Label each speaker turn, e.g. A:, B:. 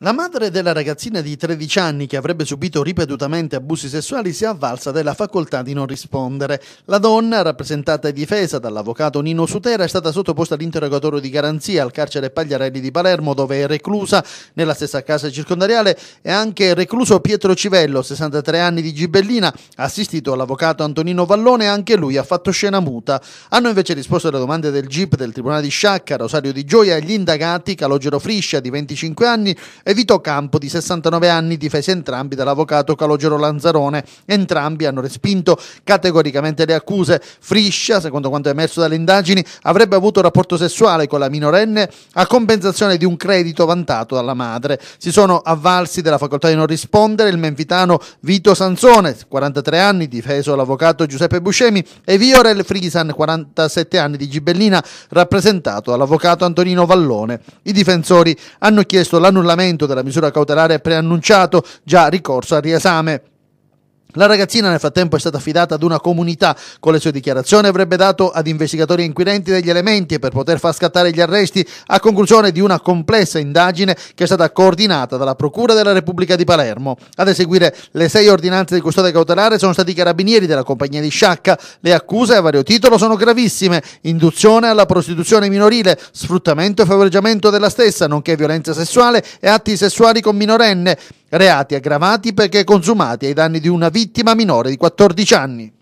A: La madre della ragazzina di 13 anni che avrebbe subito ripetutamente abusi sessuali si è avvalsa della facoltà di non rispondere. La donna, rappresentata e difesa dall'avvocato Nino Sutera, è stata sottoposta all'interrogatorio di garanzia al carcere Pagliarelli di Palermo, dove è reclusa nella stessa casa circondariale è anche recluso Pietro Civello, 63 anni di Gibellina, assistito all'avvocato Antonino Vallone, anche lui ha fatto scena muta. Hanno invece risposto alle domande del GIP del Tribunale di Sciacca, Rosario Di Gioia e gli indagati Calogero Friscia di 25 anni e Vito Campo, di 69 anni, difesi entrambi dall'avvocato Calogero Lanzarone. Entrambi hanno respinto categoricamente le accuse. Friscia, secondo quanto è emerso dalle indagini, avrebbe avuto rapporto sessuale con la minorenne a compensazione di un credito vantato dalla madre. Si sono avvalsi della facoltà di non rispondere il menfitano Vito Sansone, 43 anni, difeso l'avvocato Giuseppe Buscemi, e Viorel Frisan, 47 anni, di Gibellina, rappresentato dall'avvocato Antonino Vallone. I difensori hanno chiesto l'annullamento della misura cautelare preannunciato, già ricorso al riesame. La ragazzina nel frattempo è stata affidata ad una comunità. Con le sue dichiarazioni avrebbe dato ad investigatori e inquirenti degli elementi per poter far scattare gli arresti a conclusione di una complessa indagine che è stata coordinata dalla Procura della Repubblica di Palermo. Ad eseguire le sei ordinanze di custodia cautelare sono stati i carabinieri della compagnia di Sciacca. Le accuse a vario titolo sono gravissime. Induzione alla prostituzione minorile, sfruttamento e favoreggiamento della stessa, nonché violenza sessuale e atti sessuali con minorenne reati aggravati perché consumati ai danni di una vittima minore di 14 anni.